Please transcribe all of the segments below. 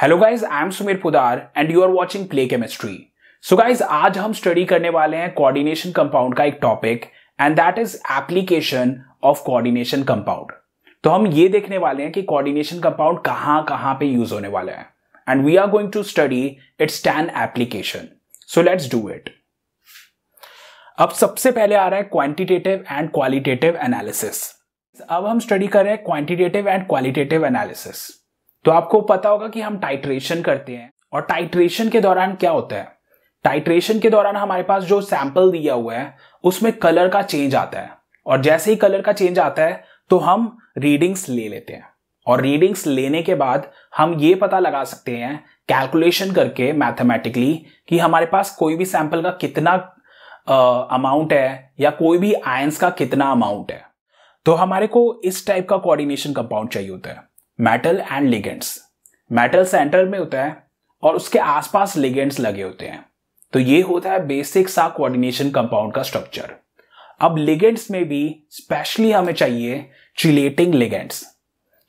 hello guys I am Sumir Poddar and you are watching play chemistry so guys आज हम study करने वाले हैं कोऑर्डिनेशन कंपाउंड का एक topic and that is application of coordination compound तो हम ये देखने वाले हैं कि कोऑर्डिनेशन कंपाउंड कहाँ कहाँ पे यूज होने वाला है and we are going to study its ten application so let's do it अब सबसे पहले आ रहा है क्वांटिटेटिव एंड क्वालिटेटिव एनालिसिस अब हम स्टडी कर रहे हैं क्वांटिटेटिव एंड क्वालिटेटिव एनालिसिस तो आपको पता होगा कि हम टाइट्रेशन करते हैं और टाइट्रेशन के दौरान क्या होता है टाइट्रेशन के दौरान हमारे पास जो सैंपल दिया हुआ है उसमें कलर का चेंज आता है और जैसे ही कलर का चेंज आता है तो हम रीडिंग्स ले लेते हैं और रीडिंग्स लेने के बाद हम ये पता लगा सकते हैं कैलकुलेशन करके मैथमेटिकली कि हमारे पास कोई भी सैंपल का कितना अमाउंट है या कोई भी आयंस का कितना अमाउंट है तो हमारे को इस टाइप का कोऑर्डिनेशन कंपाउंड चाहिए होता है metal and ligands metal centre में होता है और उसके आसपास लिगेंड्स लगे होते हैं तो ये होता है बेसिक सा कोऑर्डिनेशन कंपाउंड का स्ट्रक्चर अब लिगेंड्स में भी स्पेशली हमें चाहिए चिलेटिंग लिगेंड्स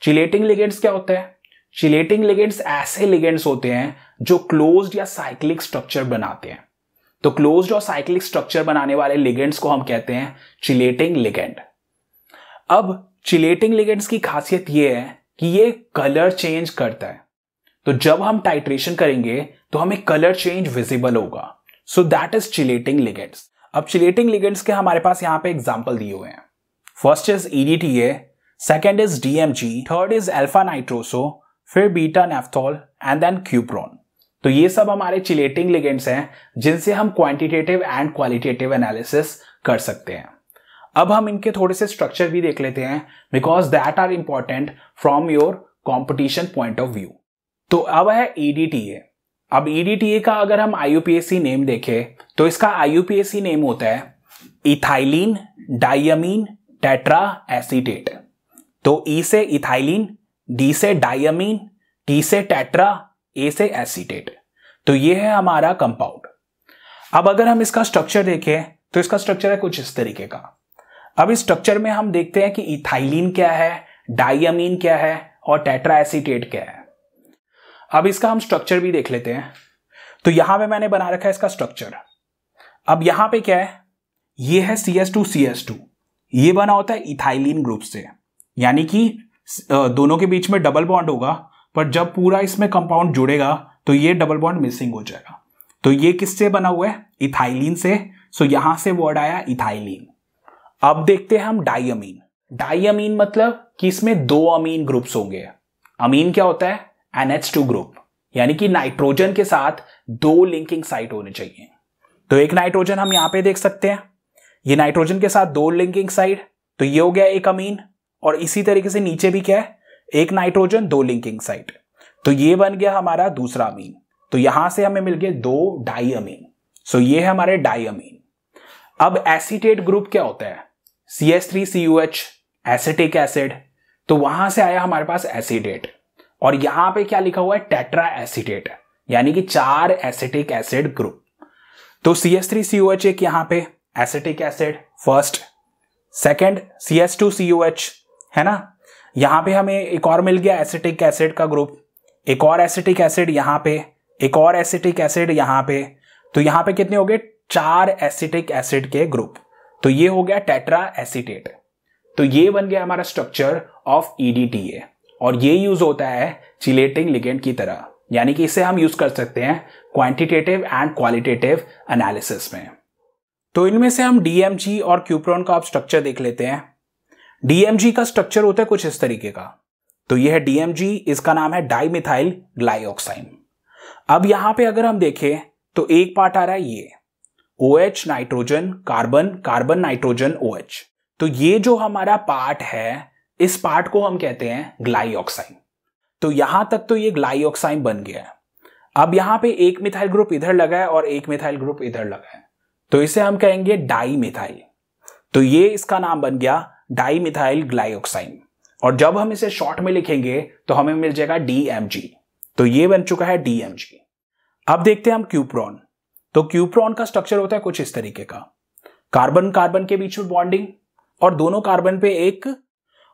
चिलेटिंग लिगेंड्स क्या होते हैं चिलेटिंग लिगेंड्स ऐसे लिगेंड्स होते हैं जो क्लोज्ड या साइक्लिक स्ट्रक्चर बनाते हैं तो क्लोज्ड और साइक्लिक स्ट्रक्चर बनाने वाले लिगेंड्स को हम कहते हैं चिलेटिंग लिगेंड अब चिलेटिंग लिगेंड्स की खासियत यह है कि ये कलर चेंज करता है तो जब हम टाइट्रेशन करेंगे तो हमें कलर चेंज विजिबल होगा so that is chelating ligands अब चिलेटिंग लिगेंड्स के हमारे पास यहां पे एग्जाम्पल दिए हुए हैं first is EDTA second is DMG third is alpha nitroso फिर beta naphthol and then cupron तो ये सब हमारे चिलेटिंग लिगेंड्स हैं जिनसे हम क्वांटिटेटिव एंड क्वालिटेटिव एनालिसिस कर सकते हैं अब हम इनके थोड़े से स्ट्रक्चर भी देख लेते हैं because that are important from your competition point of view तो अब है ईडीटीए e अब ईडीटीए e का अगर हम आईयूपीएसी नेम देखें तो इसका आईयूपीएसी नेम होता है इथाइलिन डायमीन टेट्रा एसिडेट तो ई e से इथाइलिन डी से डायमीन टी से टेट्रा ए से एसिडेट तो ये है हमारा कंपाउंड अब अगर हम इसका स्ट्रक्चर देखें तो इसका स्ट्रक्चर है कुछ इस तरीके का अब इस स्ट्रक्चर में हम देखते हैं कि इथाइलिन क्या है डाइअमीन क्या है और टेट्रा एसिटेट क्या है अब इसका हम स्ट्रक्चर भी देख लेते हैं तो यहां पे मैंने बना रखा है इसका स्ट्रक्चर अब यहां पे क्या है ये है C S two C S two ये बना होता है इथाइलिन ग्रुप से यानी कि दोनों के बीच में डबल बॉन्ड होगा पर जब पूरा इसमें कंपाउंड जुड़ेगा तो ये डबल बॉन्ड मिसिंग हो जाएगा तो ये किससे बना हुआ है इथाइलिन से सो यहां से वर्ड आया इथाइलिन अब देखते हैं हम डाइअमीन डाइअमीन मतलब कि इसमें दो अमीन ग्रुप्स होंगे अमीन क्या होता है एनएच टू ग्रुप यानी कि नाइट्रोजन के साथ दो लिंकिंग साइट होने चाहिए तो एक नाइट्रोजन हम यहां पे देख सकते हैं ये नाइट्रोजन के साथ दो लिंकिंग साइड तो ये हो गया एक अमीन और इसी तरीके से नीचे भी क्या है एक नाइट्रोजन दो लिंकिंग साइट तो ये बन गया हमारा दूसरा अमीन तो यहां से हमें मिल गए दो डाई अमीन सो ये है हमारे डाई अमीन अब एसिटेट ग्रुप क्या होता है C S three C U H acetic acid तो वहां से आया हमारे पास एसिडेट और यहां पे क्या लिखा हुआ है टेट्रा एसिडेट यानी कि चार एसिटिक एसिड ग्रुप तो C S three C H एक यहां पे acetic acid first second C S two C U H है ना यहां पे हमें एक और मिल गया एसिटिक एसिड का ग्रुप एक और एसिटिक एसिड यहां पे एक और एसिटिक एसिड यहां पे तो यहां पे कितने हो गए चार एसिटिक एसिड के ग्रुप तो ये हो गया टेट्रा एसिटेट तो ये बन गया हमारा स्ट्रक्चर ऑफ ईडीटीए और ये यूज होता है चिलेटिंग लिगेंड की तरह यानी कि इसे हम यूज कर सकते हैं क्वांटिटेटिव एंड क्वालिटेटिव एनालिसिस में तो इनमें से हम डीएमजी और क्यूप्रॉन का आप स्ट्रक्चर देख लेते हैं डीएमजी का स्ट्रक्चर होता है कुछ इस तरीके का तो यह है डीएमजी इसका नाम है डाईमिथाइल ग्लाइऑक्साइन अब यहां पे अगर हम देखें तो एक पार्ट आ रहा है ये O H nitrogen carbon carbon nitrogen O H तो ये जो हमारा पार्ट है इस पार्ट को हम कहते हैं ग्लाइऑक्साइन तो यहां तक तो ये ग्लाइऑक्साइन बन गया है अब यहां पे एक मिथाइल ग्रुप इधर लगा है और एक मिथाइल ग्रुप इधर लगा है तो इसे हम कहेंगे डाई मिथाइल तो ये इसका नाम बन गया डाई मिथाइल ग्लाइऑक्साइन और जब हम इसे शॉर्ट में लिखेंगे तो हमें मिल जाएगा डीएमजी तो ये बन चुका है डीएमजी अब देखते हैं हम क्यूप्रॉन तो क्यूप्रॉन का स्ट्रक्चर होता है कुछ इस तरीके का कार्बन कार्बन के बीच में बॉन्डिंग और दोनों कार्बन पे एक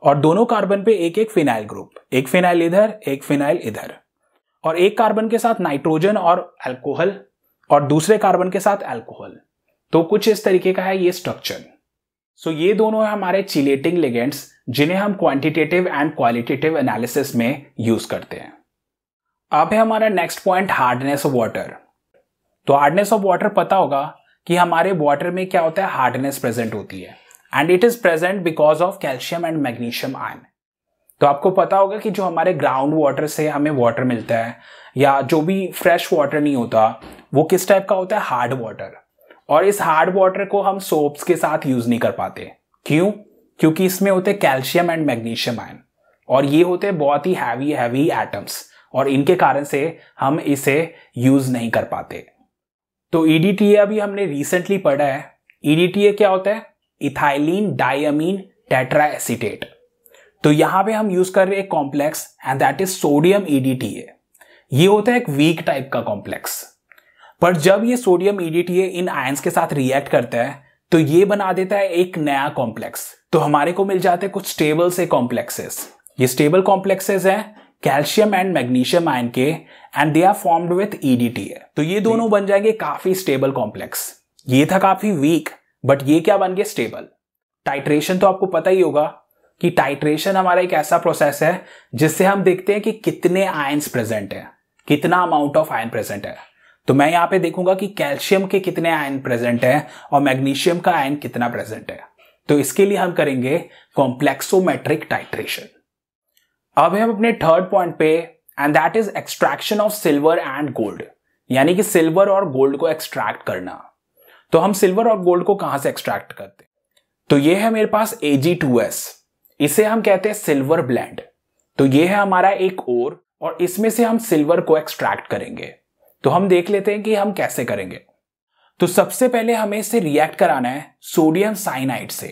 और दोनों कार्बन पे एक एक फिनाइल ग्रुप एक फिनाइल इधर एक फिनाइल इधर और एक कार्बन के साथ नाइट्रोजन और अल्कोहल और दूसरे कार्बन के साथ अल्कोहल तो कुछ इस तरीके का है ये स्ट्रक्चर सो ये दोनों है हमारे चिलेटिंग लिगेंट्स जिन्हें हम क्वांटिटेटिव एंड क्वालिटेटिव एनालिसिस में यूज करते हैं अब है हमारा next point hardness of water तो हार्डनेस ऑफ वाटर पता होगा कि हमारे वाटर में क्या होता है हार्डनेस प्रेजेंट होती है and it is present because of calcium and magnesium ion तो आपको पता होगा कि जो हमारे ग्राउंड वाटर से हमें वाटर मिलता है या जो भी फ्रेश वाटर नहीं होता वो किस टाइप का होता है हार्ड वाटर और इस हार्ड वाटर को हम सोप्स के साथ यूज नहीं कर पाते क्यों क्योंकि इसमें होते कैल्शियम एंड मैग्नीशियम आयन और ये होते बहुत ही हैवी हैवी एटम्स और इनके कारण से हम इसे यूज नहीं कर पाते तो ईडीटीए e अभी हमने रिसेंटली पढ़ा है ईडीटीए e क्या होता है इथाइलिन डायमीन टेट्रा एसिटेट तो यहां पे हम यूज कर रहे हैं complex and that is sodium EDTA ये होता है एक वीक टाइप का कॉम्प्लेक्स पर जब ये सोडियम ईडीटीए e इन आयंस के साथ रिएक्ट करता है तो ये बना देता है एक नया कॉम्प्लेक्स तो हमारे को मिल जाते हैं कुछ स्टेबल से कॉम्प्लेक्सेस ये स्टेबल कॉम्प्लेक्सेस हैं कैल्शियम एंड मैग्नीशियम आयन के and they are formed with EDT तो ये दोनों बन जाएंगे काफी स्टेबल कॉम्प्लेक्स ये था काफी वीक बट ये क्या बन गया स्टेबल टाइट्रेशन तो आपको पता ही होगा कि टाइट्रेशन हमारा एक ऐसा प्रोसेस है जिससे हम देखते हैं कि कितने आयन प्रेजेंट है कितना अमाउंट ऑफ आयन प्रेजेंट है तो मैं यहां पे देखूंगा कि कैल्शियम के कितने आयन प्रेजेंट है और मैग्नीशियम का आयन कितना प्रेजेंट है तो इसके लिए हम करेंगे कॉम्प्लेक्सोमेट्रिक टाइट्रेशन अब हम अपने थर्ड पॉइंट पे and that is extraction of silver and gold यानी कि सिल्वर और गोल्ड को एक्सट्रैक्ट करना तो हम सिल्वर और गोल्ड को कहां से एक्सट्रैक्ट करते तो ये है मेरे पास Ag2s इसे हम कहते हैं सिल्वर ब्लेंड तो ये है हमारा एक ओर और इसमें से हम सिल्वर को एक्सट्रैक्ट करेंगे तो हम देख लेते हैं कि हम कैसे करेंगे तो सबसे पहले हमें इसे रिएक्ट कराना है सोडियम साइनाइड से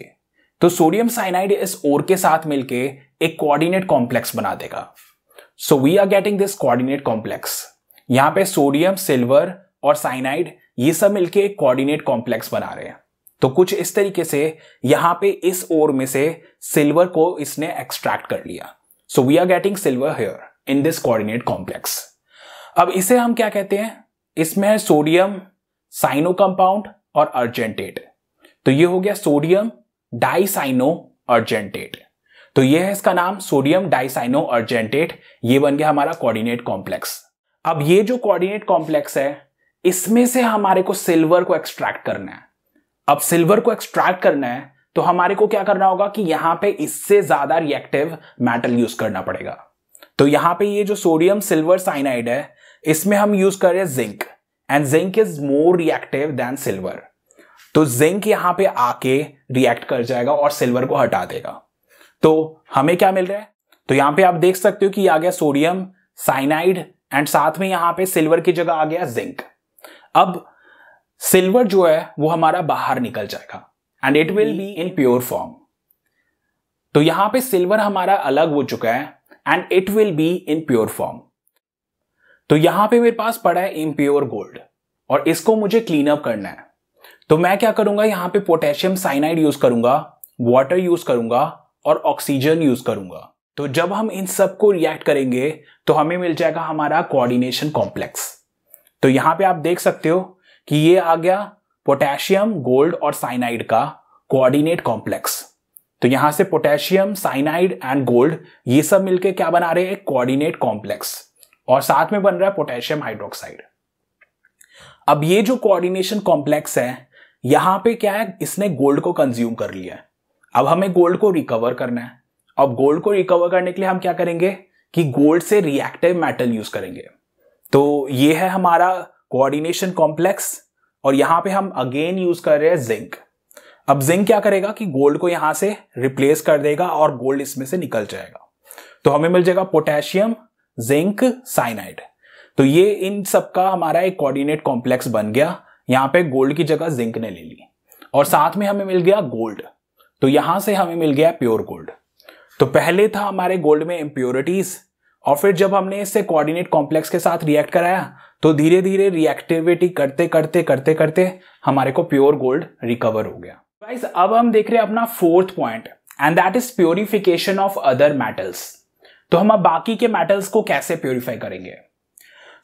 तो सोडियम साइनाइड इस ओर के साथ मिलके एक कोऑर्डिनेट कॉम्प्लेक्स बना देगा so we are getting this coordinate complex यहां पे सोडियम सिल्वर और साइनाइड ये सब मिलके एक कोऑर्डिनेट कॉम्प्लेक्स बना रहे हैं तो कुछ इस तरीके से यहां पे इस ओर में से सिल्वर को इसने एक्सट्रैक्ट कर लिया so we are getting silver here in this coordinate complex अब इसे हम क्या कहते हैं इसमें है सोडियम साइनो कंपाउंड और अर्जेंटेट तो ये हो गया सोडियम डाइसाइनो अर्जेंटेट तो ये है इसका नाम सोडियम डाइसाइनो अर्जेंटेट ये बन गया हमारा कोऑर्डिनेट कॉम्प्लेक्स अब ये जो कोऑर्डिनेट कॉम्प्लेक्स है इसमें से हमारे को सिल्वर को एक्सट्रैक्ट करना है अब सिल्वर को एक्सट्रैक्ट करना है तो हमारे को क्या करना होगा कि यहां पे इससे ज्यादा रिएक्टिव मेटल यूज करना पड़ेगा तो यहां पे ये जो सोडियम सिल्वर साइनाइड है इसमें हम यूज कर रहे हैं zinc and zinc is more reactive than silver तो जिंक यहां पे आके रिएक्ट कर जाएगा और सिल्वर को हटा देगा तो हमें क्या मिल रहा है तो यहां पे आप देख सकते हो कि आ गया सोडियम साइनाइड एंड साथ में यहां पे सिल्वर की जगह आ गया जिंक अब सिल्वर जो है वो हमारा बाहर निकल जाएगा and it will be in pure form तो यहां पे सिल्वर हमारा अलग हो चुका है and it will be in pure form तो यहां पे मेरे पास पड़ा है इम्प्योर गोल्ड और इसको मुझे क्लीन अप करना है तो मैं क्या करूंगा यहां पे पोटेशियम साइनाइड यूज करूंगा वाटर यूज करूंगा और ऑक्सीजन यूज करूंगा तो जब हम इन सबको रिएक्ट करेंगे तो हमें मिल जाएगा हमारा कोऑर्डिनेशन कॉम्प्लेक्स तो यहां पे आप देख सकते हो कि ये आ गया पोटेशियम गोल्ड और साइनाइड का कोऑर्डिनेट कॉम्प्लेक्स तो यहां से पोटेशियम साइनाइड एंड गोल्ड ये सब मिलके क्या बना रहे हैं कोऑर्डिनेट कॉम्प्लेक्स और साथ में बन रहा है पोटेशियम हाइड्रोक्साइड अब ये जो कोऑर्डिनेशन कॉम्प्लेक्स है यहां पे क्या है इसने गोल्ड को कंज्यूम कर लिया है अब हमें गोल्ड को रिकवर करना है अब गोल्ड को रिकवर करने के लिए हम क्या करेंगे कि गोल्ड से रिएक्टिव मेटल यूज करेंगे तो ये है हमारा कोऑर्डिनेशन कॉम्प्लेक्स और यहां पे हम अगेन यूज कर रहे हैं जिंक अब जिंक क्या करेगा कि गोल्ड को यहां से रिप्लेस कर देगा और गोल्ड इसमें से निकल जाएगा तो हमें मिल जाएगा पोटेशियम जिंक साइनाइड तो ये इन सब का हमारा एक कोऑर्डिनेट कॉम्प्लेक्स बन गया यहां पे गोल्ड की जगह जिंक ने ले ली और साथ में हमें मिल गया गोल्ड तो यहां से हमें मिल गया प्योर गोल्ड तो पहले था हमारे गोल्ड में इंप्योरिटीज और फिर जब हमने इससे कोऑर्डिनेट कॉम्प्लेक्स के साथ रिएक्ट कराया तो धीरे धीरे रिएक्टिविटी करते करते करते करते हमारे को प्योर गोल्ड रिकवर हो गया गाइस अब हम देख रहे हैं अपना fourth point and that is purification of other metals तो हम अब बाकी के मेटल्स को कैसे प्योरीफाई करेंगे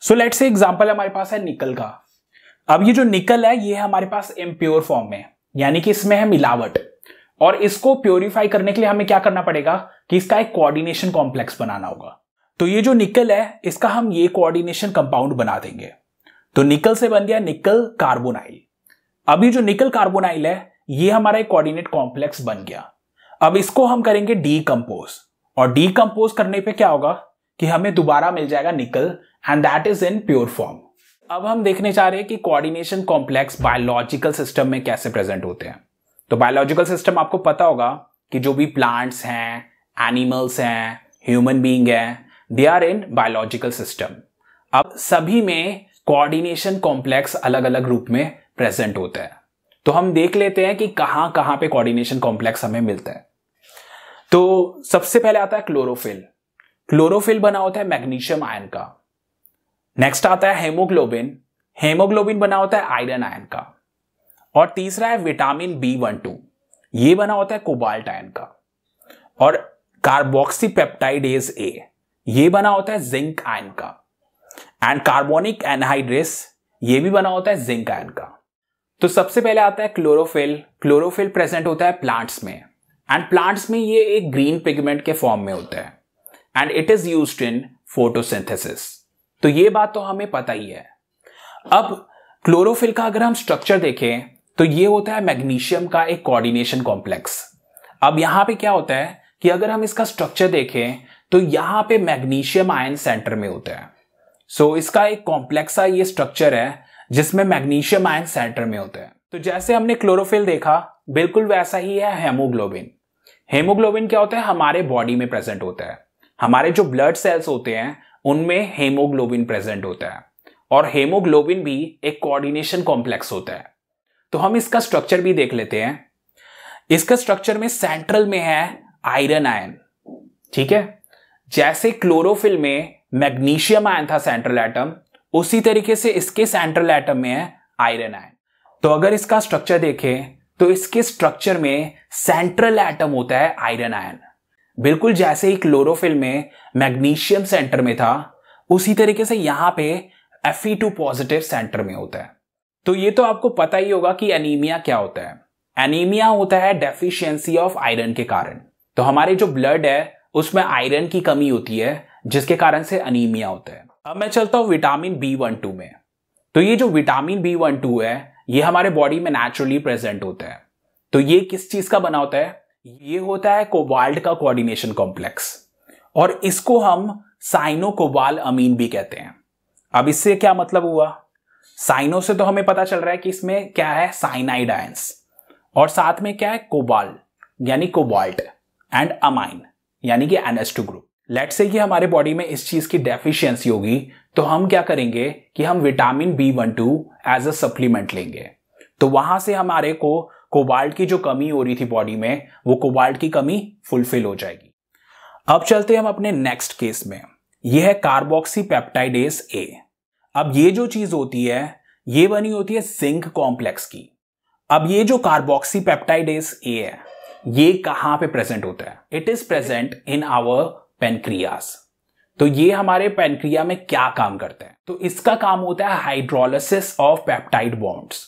सो लेट्स से एग्जाम्पल हमारे पास है निकल का अब ये जो निकल है ये हमारे पास इम्प्योर फॉर्म में यानी कि इसमें है मिलावट और इसको प्योरीफाई करने के लिए हमें क्या करना पड़ेगा कि इसका एक कोऑर्डिनेशन कॉम्प्लेक्स बनाना होगा तो ये जो निकल है इसका हम ये कोऑर्डिनेशन कंपाउंड बना देंगे तो निकल से बन गया निकल कार्बोनाइल अभी जो निकल कार्बोनाइल है ये हमारा एक कोऑर्डिनेट कॉम्प्लेक्स बन गया अब इसको हम करेंगे डीकम्पोज और डीकम्पोज करने पे क्या होगा कि हमें दोबारा मिल जाएगा nickel and that is in pure form अब हम देखने चाह रहे हैं कि कोऑर्डिनेशन कॉम्प्लेक्स बायोलॉजिकल सिस्टम में कैसे प्रेजेंट होते हैं तो बायोलॉजिकल सिस्टम आपको पता होगा कि जो भी प्लांट्स हैं एनिमल्स हैं ह्यूमन बीइंग हैं they are in biological system अब सभी में कोऑर्डिनेशन कॉम्प्लेक्स अलग अलग रूप में प्रेजेंट होता है तो हम देख लेते हैं कि कहां कहां पे कोऑर्डिनेशन कॉम्प्लेक्स हमें मिलता है तो सबसे पहले आता है क्लोरोफिल क्लोरोफिल बना होता है मैग्नीशियम आयन का नेक्स्ट आता है हेमोग्लोबिन हेमोग्लोबिन बना होता है आयरन आयन का और तीसरा है विटामिन बी वन टू ये बना होता है कोबाल्ट आयन का और कार्बोक्सी पेप्टाइडेज ए ये बना होता है जिंक आयन का एंड कार्बोनिक एनहाइड्रेस ये भी बना होता है जिंक आयन का तो सबसे पहले आता है क्लोरोफिल क्लोरोफिल प्रेजेंट होता है प्लांट्स में एंड प्लांट्स में ये एक ग्रीन पिगमेंट के फॉर्म में होता है and it is use in photosynthesis तो ये बात तो हमें पता ही है अब क्लोरोफिल का अगर हम स्ट्रक्चर देखें तो ये होता है मैग्नीशियम का एक कोऑर्डिनेशन कॉम्प्लेक्स अब यहां पे क्या होता है कि अगर हम इसका स्ट्रक्चर देखें तो यहां पे मैग्नीशियम आयन सेंटर में होता है सो so, इसका एक कॉम्प्लेक्स सा ये स्ट्रक्चर है जिसमें मैग्नीशियम आयन सेंटर में होता है तो जैसे हमने क्लोरोफिल देखा बिल्कुल वैसा ही है हेमोग्लोबिन हेमोग्लोबिन क्या होता है हमारे बॉडी में प्रेजेंट होता है हमारे जो ब्लड सेल्स होते हैं उनमें हेमोग्लोबिन प्रेजेंट होता है और हेमोग्लोबिन भी एक कोऑर्डिनेशन कॉम्प्लेक्स होता है तो हम इसका स्ट्रक्चर भी देख लेते हैं इसका स्ट्रक्चर में सेंट्रल में है आयरन आयन ठीक है जैसे क्लोरोफिल में मैग्नीशियम आयन था सेंट्रल एटम उसी तरीके से इसके सेंट्रल एटम में है आयरन आयन तो अगर इसका स्ट्रक्चर देखें तो इसके स्ट्रक्चर में सेंट्रल एटम होता है आयरन आयन बिल्कुल जैसे ही क्लोरोफिल में मैग्नीशियम सेंटर में था उसी तरीके से यहां पे एफ टू पॉजिटिव सेंटर में होता है तो ये तो आपको पता ही होगा कि एनीमिया क्या होता है एनीमिया होता है डेफिशिएंसी ऑफ आयरन के कारण तो हमारे जो ब्लड है उसमें आयरन की कमी होती है जिसके कारण से अनिमिया होता है अब मैं चलता हूं विटामिन बी वन टू में तो ये जो विटामिन बी वन टू है ये हमारे बॉडी में नेचुरली प्रेजेंट होता है तो ये किस चीज का बना होता है ये होता है कोबाल्ट का कोऑर्डिनेशन कॉम्प्लेक्स और इसको हम साइनो कोबाल अमीन भी कहते हैं अब इससे क्या मतलब हुआ साइनो से तो हमें पता चल रहा है कि इसमें क्या है साइनाइड आयंस और साथ में क्या है कोबाल यानी कोबाल्ट एंड अमाइन यानी कि NS two group late say कि हमारे बॉडी में इस चीज की डेफिशिएंसी होगी तो हम क्या करेंगे कि हम vitamin B one two as a supplement लेंगे तो वहां से हमारे को कोबाल्ट की जो कमी हो रही थी बॉडी में वो कोबाल्ट की कमी फुलफिल हो जाएगी अब चलते हैं हम अपने नेक्स्ट केस में यह है कार्बोक्सी पेप्टाइडेस ए अब ये जो चीज होती है ये बनी होती है जिंक कॉम्प्लेक्स की अब ये जो कार्बोक्सी पेप्टाइडेस ए है ये कहां पे प्रेजेंट होता है it is present in our pancreas तो ये हमारे पेनक्रिया में क्या काम करते हैं तो इसका काम होता है हाइड्रोलिसिस ऑफ पेप्टाइड बॉन्ड्स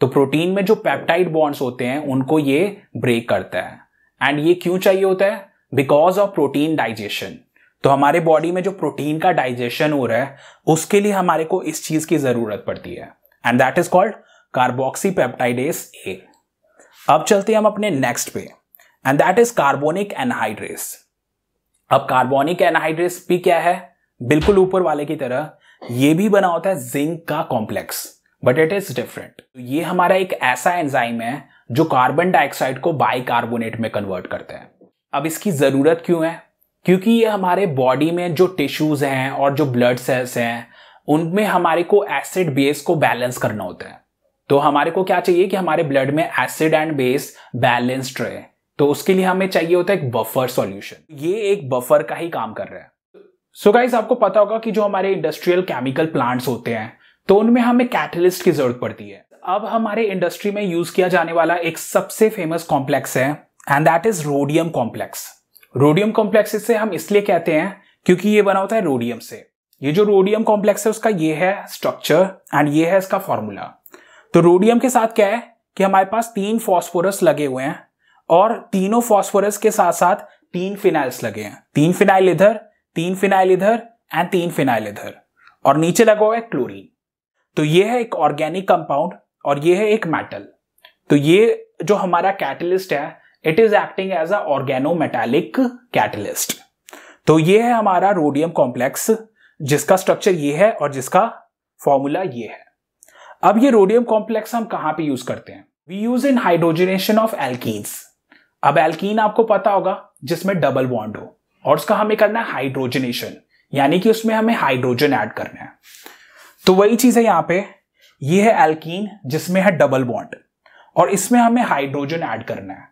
तो प्रोटीन में जो पैप्टाइड बॉन्ड्स होते हैं उनको ये ब्रेक करता है एंड ये क्यों चाहिए होता है बिकॉज ऑफ प्रोटीन डाइजेशन तो हमारे बॉडी में जो प्रोटीन का डाइजेशन हो रहा है उसके लिए हमारे को इस चीज की जरूरत पड़ती है and that is called carboxy peptidase A अब चलते हैं हम अपने नेक्स्ट पे and that is carbonic anhydrase अब कार्बोनिक एनहाइड्रेस भी क्या है बिल्कुल ऊपर वाले की तरह ये भी बना होता है जिंक का complex but it is different ये हमारा एक ऐसा एंजाइम है जो कार्बन डाइऑक्साइड को बाइकार्बोनेट में कन्वर्ट करते हैं अब इसकी ज़रूरत क्यों है क्योंकि ये हमारे बॉडी में जो टिश्यूज हैं और जो ब्लड सेल्स हैं उनमें हमारे को एसिड बेस को बैलेंस करना होता है तो हमारे को क्या चाहिए कि हमारे ब्लड में एसिड एंड बेस बैलेंस्ड रहे तो उसके लिए हमें चाहिए होता है एक बफर सॉल्यूशन ये एक बफर का ही काम कर रहा है सो so गाइज आपको पता होगा कि जो हमारे इंडस्ट्रियल केमिकल प्लांट्स होते हैं तो उनमें हमें कैटलिस्ट की जरूरत पड़ती है अब हमारे इंडस्ट्री में यूज किया जाने वाला एक सबसे फेमस कॉम्प्लेक्स है and that is rhodium complex rhodium complex इसे हम इसलिए कहते हैं क्योंकि ये बना होता है रोडियम से ये जो रोडियम कॉम्प्लेक्स है उसका ये है स्ट्रक्चर एंड ये है इसका फॉर्मूला तो रोडियम के साथ क्या है कि हमारे पास तीन फॉस्फोरस लगे हुए हैं और तीनों फॉस्फोरस के साथ साथ तीन फिनाइल्स लगे हैं तीन फिनाइल इधर तीन फिनाइल इधर एंड तीन फिनाइल इधर और नीचे लगा हुआ है क्लोरीन तो ये है एक ऑर्गेनिक कंपाउंड और ये है एक मेटल तो ये जो हमारा कैटलिस्ट है it is acting as a organo metallic catalyst तो ये है हमारा रोडियम कॉम्प्लेक्स जिसका स्ट्रक्चर ये है और जिसका फॉर्मूला ये है अब ये रोडियम कॉम्प्लेक्स हम कहां पे यूज करते हैं we use in hydrogenation of alkenes अब एल्कीन आपको पता होगा जिसमें डबल बॉन्ड हो और उसका हमें करना है हाइड्रोजनेशन यानी कि उसमें हमें हाइड्रोजन ऐड करना है तो वही चीज है यहां पे ये है एल्कीन जिसमें है डबल बॉन्ड और इसमें हमें हाइड्रोजन ऐड करना है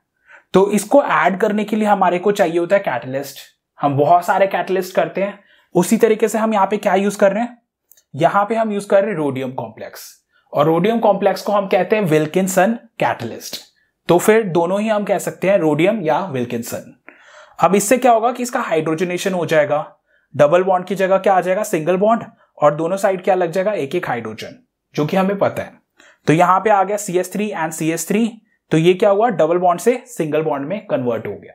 तो इसको ऐड करने के लिए हमारे को चाहिए होता है कैटलिस्ट हम बहुत सारे कैटलिस्ट करते हैं उसी तरीके से हम यहाँ पे क्या यूज कर रहे हैं यहां पे हम यूज कर रहे हैं रोडियम कॉम्प्लेक्स और रोडियम कॉम्प्लेक्स को हम कहते हैं विल्किंसन कैटलिस्ट तो फिर दोनों ही हम कह सकते हैं रोडियम या विल्किंसन अब इससे क्या होगा कि इसका हाइड्रोजनेशन हो जाएगा डबल बॉन्ड की जगह क्या आ जाएगा सिंगल बॉन्ड और दोनों साइड क्या लग जाएगा एक एक हाइड्रोजन जो कि हमें पता है तो यहां पे आ गया C S three and C S three तो ये क्या हुआ डबल बॉन्ड से सिंगल बॉन्ड में कन्वर्ट हो गया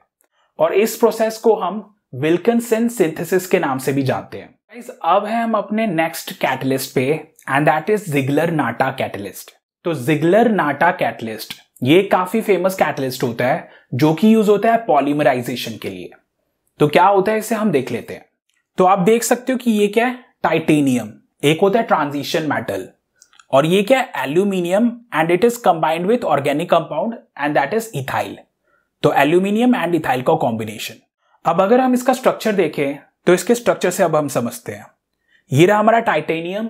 और इस प्रोसेस को हम विल्कनसन सिंथेसिस के नाम से भी जानते हैं गाइस अब है हम अपने नेक्स्ट कैटलिस्ट पे and that is Ziegler Natta catalyst तो जिगलर नाटा कैटलिस्ट ये काफी फेमस कैटलिस्ट होता है जो कि यूज होता है पॉलीमराइजेशन के लिए तो क्या होता है इसे हम देख लेते हैं तो आप देख सकते हो कि ये क्या है टाइटेनियम एक होता है ट्रांजिशन मेटल और ये क्या है aluminium and it is combined with organic compound and that is ethyl तो एल्यूमिनियम एंड इथाइल का कॉम्बिनेशन अब अगर हम इसका स्ट्रक्चर देखें तो इसके स्ट्रक्चर से अब हम समझते हैं ये रहा हमारा टाइटेनियम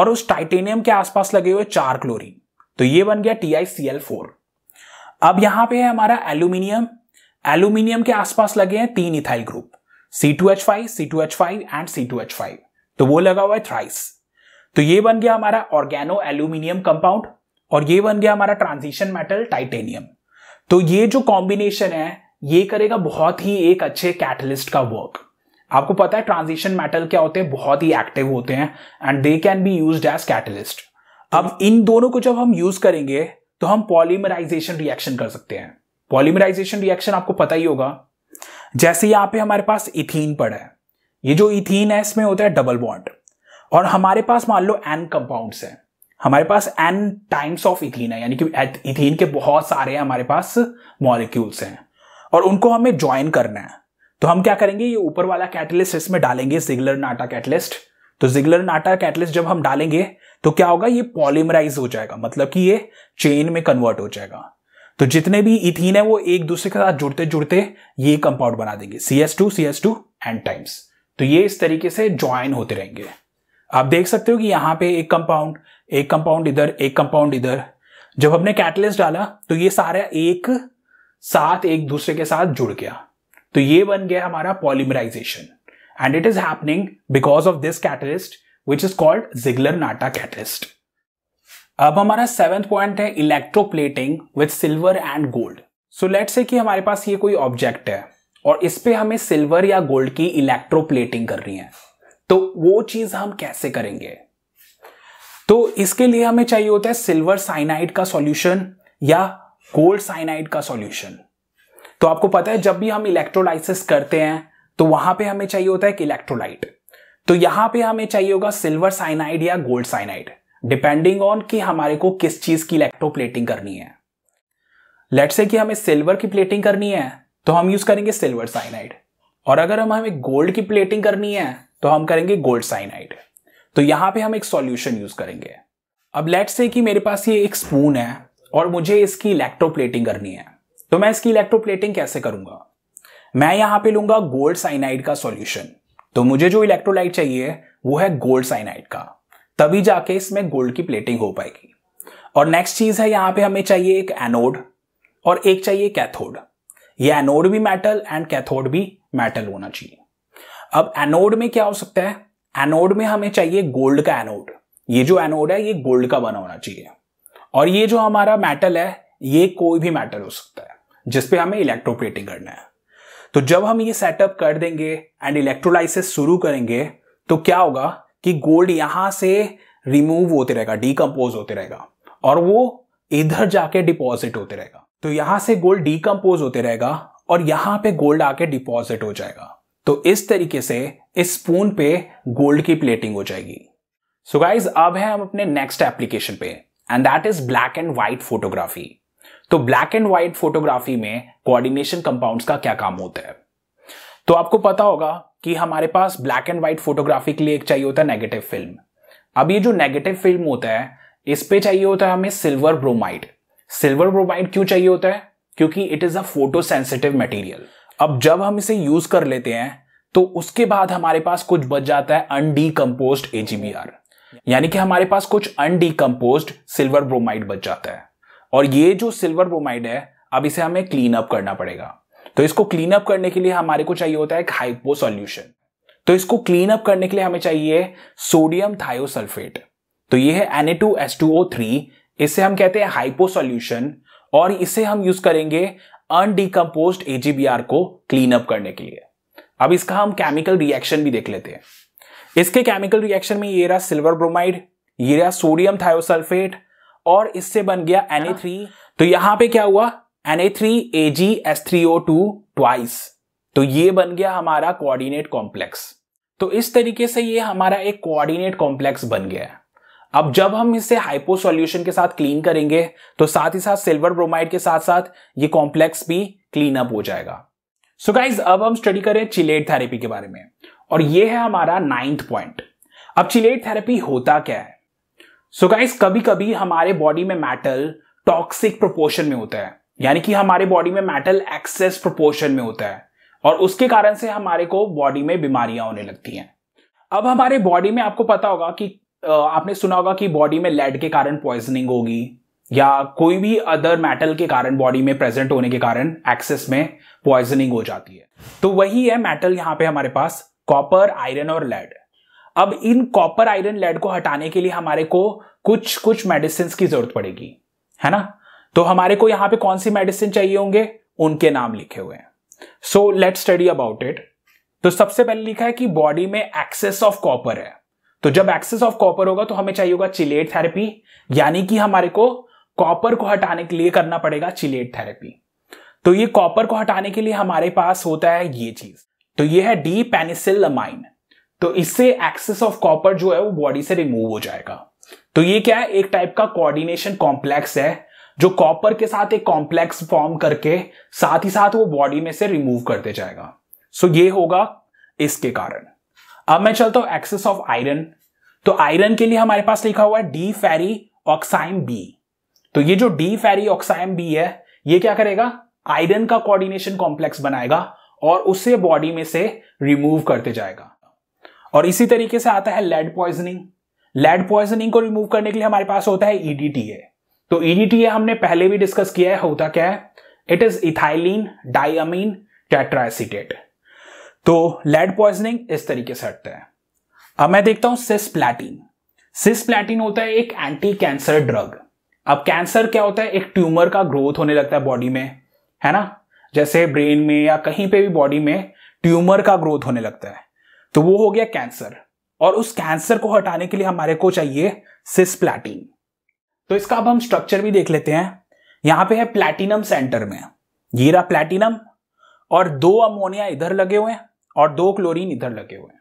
और उस टाइटेनियम के आसपास लगे हुए चार क्लोरीन तो ये बन गया T I C L four अब यहां पे है हमारा एल्यूमिनियम एल्यूमिनियम के आसपास लगे हैं तीन ethyl group C two H five C two H five and C two H five तो वो लगा हुआ है थ्राइस तो ये बन गया हमारा ऑर्गेनो एल्यूमिनियम कंपाउंड और ये बन गया हमारा ट्रांजिशन मेटल टाइटेनियम तो ये जो कॉम्बिनेशन है ये करेगा बहुत ही एक अच्छे कैटलिस्ट का वर्क आपको पता है ट्रांजिशन मेटल क्या होते हैं बहुत ही एक्टिव होते हैं and they can be use as catalyst अब इन दोनों को जब हम यूज करेंगे तो हम पॉलीमराइजेशन रिएक्शन कर सकते हैं पॉलीमराइजेशन रिएक्शन आपको पता ही होगा जैसे यहां पे हमारे पास इथीन पड़ा है ये जो इथीन है इसमें होता है डबल बॉन्ड और हमारे पास मान लो एन कंपाउंड है हमारे पास एन टाइम्स ऑफ इथीन है यानी कि इथीन के बहुत सारे हमारे पास मॉलिक्यूल्स हैं और उनको हमें ज्वाइन करना है तो हम क्या करेंगे ये ऊपर वाला कैटलिस्ट इसमें डालेंगे जिगलर नाटा कैटलिस्ट तो जिगलर नाटा कैटलिस्ट जब हम डालेंगे तो क्या होगा ये पॉलीमराइज हो जाएगा मतलब कि ये चेन में कन्वर्ट हो जाएगा तो जितने भी इथीन है वो एक दूसरे के साथ जुड़ते जुड़ते ये कंपाउंड बना देंगे C S two C S two and times तो ये इस तरीके से ज्वाइन होते रहेंगे आप देख सकते हो कि यहाँ पे एक कंपाउंड एक कंपाउंड इधर एक कंपाउंड इधर जब हमने कैटलिस्ट डाला तो ये सारे एक साथ एक दूसरे के साथ जुड़ गया तो ये बन गया हमारा polymerisation and it is happening because of this catalyst which is called Ziegler Natta catalyst अब हमारा सेवेंथ पॉइंट है electroplating with silver and gold so let say कि हमारे पास ये कोई ऑब्जेक्ट है और इस पर हमें सिल्वर या गोल्ड की इलेक्ट्रोप्लेटिंग करनी है तो वो चीज हम कैसे करेंगे तो इसके लिए हमें चाहिए होता है सिल्वर साइनाइड का सॉल्यूशन या गोल्ड साइनाइड का सॉल्यूशन तो आपको पता है जब भी हम इलेक्ट्रोलाइसिस करते हैं तो वहां पे हमें चाहिए होता है कि इलेक्ट्रोलाइट तो यहां पे हमें चाहिए होगा सिल्वर साइनाइड या गोल्ड साइनाइड डिपेंडिंग ऑन कि हमारे को किस चीज की इलेक्ट्रोप्लेटिंग करनी है लेट से कि हमें सिल्वर की प्लेटिंग करनी है तो हम यूज करेंगे सिल्वर साइनाइड और अगर हम हमें गोल्ड की प्लेटिंग करनी है तो हम करेंगे गोल्ड साइनाइड तो यहां पे हम एक सॉल्यूशन यूज करेंगे अब लेट से कि मेरे पास ये एक स्पून है और मुझे इसकी इलेक्ट्रोप्लेटिंग करनी है तो मैं इसकी इलेक्ट्रोप्लेटिंग कैसे करूंगा मैं यहां पे लूंगा गोल्ड साइनाइड का सॉल्यूशन तो मुझे जो इलेक्ट्रोलाइट चाहिए वो है गोल्ड साइनाइड का तभी जाके इसमें गोल्ड की प्लेटिंग हो पाएगी और नेक्स्ट चीज है यहां पे हमें चाहिए एक एनोड और एक चाहिए कैथोड ये एनोड भी मेटल एंड कैथोड भी मेटल होना चाहिए अब एनोड में क्या हो सकता है एनोड में हमें चाहिए गोल्ड का एनोड ये जो एनोड है ये गोल्ड का बना होना चाहिए और ये जो हमारा मेटल है ये कोई भी मेटल हो सकता है जिसपे हमें इलेक्ट्रोप्लेटिंग करना है तो जब हम ये सेटअप कर देंगे एंड इलेक्ट्रोलाइसिस शुरू करेंगे तो क्या होगा कि गोल्ड यहां से रिमूव होते रहेगा डीकम्पोज होते रहेगा और वो इधर जाके डिपॉजिट होते रहेगा तो यहां से गोल्ड डीकम्पोज होते रहेगा और यहां पे गोल्ड आके डिपॉजिट हो जाएगा तो इस तरीके से इस स्पून पे गोल्ड की प्लेटिंग हो जाएगी सो so गाइज अब है हम अपने नेक्स्ट एप्लीकेशन पे and that is black and white photography तो ब्लैक एंड व्हाइट फोटोग्राफी में कोऑर्डिनेशन कंपाउंड्स का क्या काम होता है तो आपको पता होगा कि हमारे पास ब्लैक एंड व्हाइट फोटोग्राफी के लिए एक चाहिए होता है नेगेटिव फिल्म अब ये जो नेगेटिव फिल्म होता है इस पे चाहिए होता है हमें सिल्वर ब्रोमाइड सिल्वर ब्रोमाइड क्यों चाहिए होता है क्योंकि it is a photo sensitive material अब जब हम इसे यूज कर लेते हैं तो उसके बाद हमारे पास कुछ बच जाता है अनडीकम्पोज एजीबीआर यानी कि हमारे पास कुछ अनडीकम्पोज सिल्वर ब्रोमाइड बच जाता है और ये जो सिल्वर ब्रोमाइड है अब इसे हमें क्लीन अप करना पड़ेगा तो इसको क्लीन अप करने के लिए हमारे को चाहिए होता है एक हाइपो सॉल्यूशन तो इसको क्लीन अप करने के लिए हमें चाहिए सोडियम थायोसल्फेट तो ये है N A two two S O three इसे हम कहते हैं हाइपो और इसे हम यूज करेंगे अनडिकम्पोज एजीबीआर को क्लीन अप करने के लिए अब इसका हम केमिकल रिएक्शन भी देख लेते हैं इसके केमिकल रिएक्शन में ये रहा सिल्वर ब्रोमाइड ये रहा सोडियम थायोसल्फेट और इससे बन गया एन तो यहां पे क्या हुआ three three A G S O two twice तो ये बन गया हमारा कोऑर्डिनेट कॉम्प्लेक्स तो इस तरीके से ये हमारा एक कोऑर्डिनेट कॉम्प्लेक्स बन गया है अब जब हम इसे हाइपो सॉल्यूशन के साथ क्लीन करेंगे तो साथ ही साथ सिल्वर ब्रोमाइड के साथ साथ ये कॉम्प्लेक्स भी क्लीन अप हो जाएगा सो so गाइज अब हम स्टडी करें चिलेट थेरेपी के बारे में और ये है हमारा नाइन्थ पॉइंट अब चिलेट थेरेपी होता क्या है सो so गाइज कभी कभी हमारे बॉडी में मेटल टॉक्सिक प्रोपोर्शन में होता है यानी कि हमारे बॉडी में मेटल एक्सेस प्रोपोर्शन में होता है और उसके कारण से हमारे को बॉडी में बीमारियां होने लगती हैं अब हमारे बॉडी में आपको पता होगा कि आपने सुना होगा कि बॉडी में लेड के कारण पॉइजनिंग होगी या कोई भी अदर मेटल के कारण बॉडी में प्रेजेंट होने के कारण एक्सेस में पॉइजनिंग हो जाती है तो वही है मेटल यहाँ पे हमारे पास कॉपर आयरन और लेड अब इन कॉपर आयरन लेड को हटाने के लिए हमारे को कुछ कुछ मेडिसिन की जरूरत पड़ेगी है ना तो हमारे को यहाँ पे कौन सी मेडिसिन चाहिए होंगे उनके नाम लिखे हुए हैं so let study about it तो सबसे पहले लिखा है कि बॉडी में एक्सेस ऑफ कॉपर है तो जब एक्सेस ऑफ कॉपर होगा तो हमें चाहिए होगा चिलेट थेरेपी यानी कि हमारे को कॉपर को हटाने के लिए करना पड़ेगा चिलेट थेरेपी तो ये कॉपर को हटाने के लिए हमारे पास होता है ये चीज तो ये है डी पेनिसिलमाइन तो इससे एक्सेस ऑफ कॉपर जो है वो बॉडी से रिमूव हो जाएगा तो ये क्या है एक टाइप का कोऑर्डिनेशन कॉम्प्लेक्स है जो कॉपर के साथ एक कॉम्प्लेक्स फॉर्म करके साथ ही साथ वो बॉडी में से रिमूव करते जाएगा सो ये होगा इसके कारण अब मैं चलता हूं एक्सेस ऑफ आयरन तो आयरन के लिए हमारे पास लिखा हुआ है डी फेरी ऑक्साइम बी तो ये जो डी फेरी ऑक्साइम बी है ये क्या करेगा आयरन का कोऑर्डिनेशन कॉम्प्लेक्स बनाएगा और उसे बॉडी में से रिमूव करते जाएगा और इसी तरीके से आता है लेड पॉइजनिंग लेड पॉइजनिंग को रिमूव करने के लिए हमारे पास होता है ईडीटीए e तो ईडीटीए e हमने पहले भी डिस्कस किया है होता क्या है it is ethylene diamine tetraacetate तो लेड पॉइजनिंग इस तरीके से हटता है अब मैं देखता हूं प्लेटिन सिस प्लेटिन होता है एक एंटी कैंसर ड्रग अब कैंसर क्या होता है एक ट्यूमर का ग्रोथ होने लगता है बॉडी में है ना जैसे ब्रेन में या कहीं पे भी बॉडी में ट्यूमर का ग्रोथ होने लगता है तो वो हो गया कैंसर और उस कैंसर को हटाने के लिए हमारे को चाहिए सिस प्लेटिन तो इसका अब हम स्ट्रक्चर भी देख लेते हैं यहां पे है प्लेटिनम सेंटर में ये रहा और दो अमोनिया इधर लगे हुए हैं और दो क्लोरीन इधर लगे हुए हैं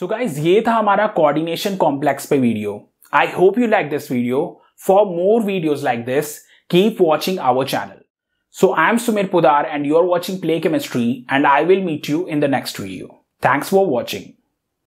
सो गाइज ये था हमारा कोऑर्डिनेशन कॉम्प्लेक्स पे video I hope you like this video for more videos like this keep watching our channel so I am Sumer Pudar and you are watching Play Chemistry and I will meet you in the next video thanks for watching